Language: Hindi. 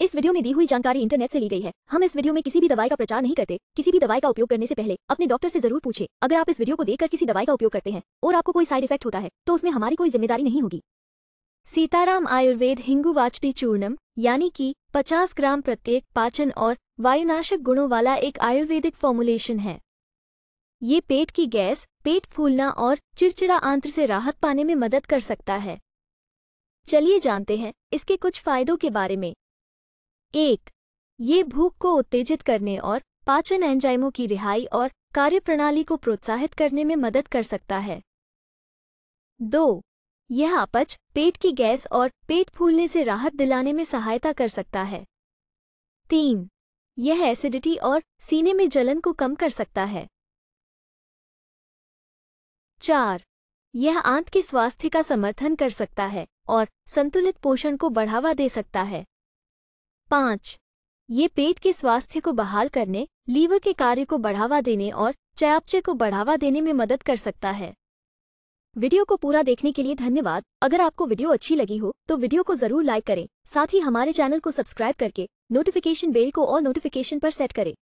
इस वीडियो में दी हुई जानकारी इंटरनेट से ली गई है हम इस वीडियो में किसी भी दवाई का प्रचार नहीं करते किसी भी दवाई का उपयोग करने से पहले अपने डॉक्टर से जरूर पूछे अगर आप इस वीडियो को देखकर किसी दवाई का उपयोग करते हैं और आपको कोई साइड इफेक्ट होता है तो उसमें हमारी कोई जिम्मेदारी नहीं होगी सीताराम आयुर्वेद हिंगू वाचटी चूर्णम यानी कि पचास ग्राम प्रत्येक पाचन और वायुनाशक गुणों वाला एक आयुर्वेदिक फॉर्मुलेशन है ये पेट की गैस पेट फूलना और चिड़चिड़ा आंत्र से राहत पाने में मदद कर सकता है चलिए जानते हैं इसके कुछ फायदों के बारे में एक ये भूख को उत्तेजित करने और पाचन एंजाइमों की रिहाई और कार्यप्रणाली को प्रोत्साहित करने में मदद कर सकता है दो यह अपच पेट की गैस और पेट फूलने से राहत दिलाने में सहायता कर सकता है तीन यह एसिडिटी और सीने में जलन को कम कर सकता है चार यह आंत के स्वास्थ्य का समर्थन कर सकता है और संतुलित पोषण को बढ़ावा दे सकता है पाँच ये पेट के स्वास्थ्य को बहाल करने लीवर के कार्य को बढ़ावा देने और चयापचय को बढ़ावा देने में मदद कर सकता है वीडियो को पूरा देखने के लिए धन्यवाद अगर आपको वीडियो अच्छी लगी हो तो वीडियो को जरूर लाइक करें साथ ही हमारे चैनल को सब्सक्राइब करके नोटिफिकेशन बेल को और नोटिफिकेशन पर सेट करें